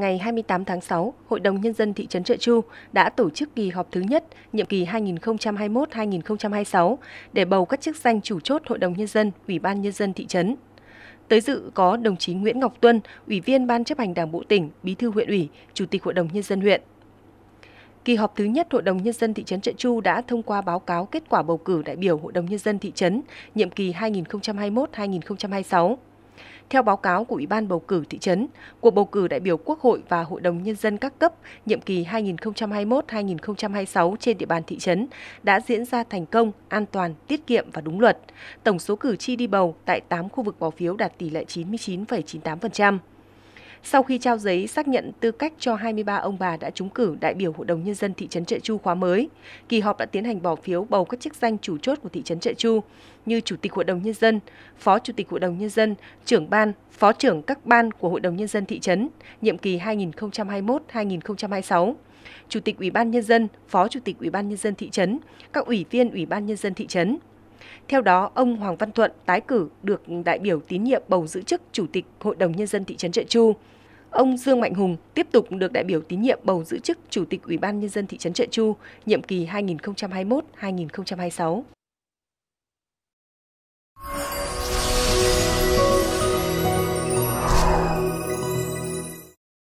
Ngày 28 tháng 6, Hội đồng Nhân dân thị trấn Trợ Chu đã tổ chức kỳ họp thứ nhất, nhiệm kỳ 2021-2026 để bầu các chức danh chủ chốt Hội đồng Nhân dân, Ủy ban Nhân dân thị trấn. Tới dự có đồng chí Nguyễn Ngọc Tuân, Ủy viên Ban chấp hành Đảng Bộ tỉnh, Bí thư huyện ủy, Chủ tịch Hội đồng Nhân dân huyện. Kỳ họp thứ nhất Hội đồng Nhân dân thị trấn Trợ Chu đã thông qua báo cáo kết quả bầu cử đại biểu Hội đồng Nhân dân thị trấn nhiệm kỳ 2021-2026. Theo báo cáo của Ủy ban bầu cử thị trấn, cuộc bầu cử đại biểu Quốc hội và Hội đồng Nhân dân các cấp nhiệm kỳ 2021-2026 trên địa bàn thị trấn đã diễn ra thành công, an toàn, tiết kiệm và đúng luật. Tổng số cử tri đi bầu tại 8 khu vực bỏ phiếu đạt tỷ lệ 99,98% sau khi trao giấy xác nhận tư cách cho 23 ông bà đã trúng cử đại biểu Hội đồng Nhân dân thị trấn Trợ Chu khóa mới. Kỳ họp đã tiến hành bỏ phiếu bầu các chức danh chủ chốt của thị trấn Trợ Chu như Chủ tịch Hội đồng Nhân dân, Phó Chủ tịch Hội đồng Nhân dân, trưởng ban, phó trưởng các ban của Hội đồng Nhân dân thị trấn, nhiệm kỳ 2021-2026. Chủ tịch Ủy ban Nhân dân, Phó Chủ tịch Ủy ban Nhân dân thị trấn, các ủy viên Ủy ban Nhân dân thị trấn, theo đó, ông Hoàng Văn Thuận tái cử được đại biểu tín nhiệm bầu giữ chức Chủ tịch Hội đồng Nhân dân thị trấn Trợ Chu. Ông Dương Mạnh Hùng tiếp tục được đại biểu tín nhiệm bầu giữ chức Chủ tịch Ủy ban Nhân dân thị trấn Trợ Chu, nhiệm kỳ 2021-2026.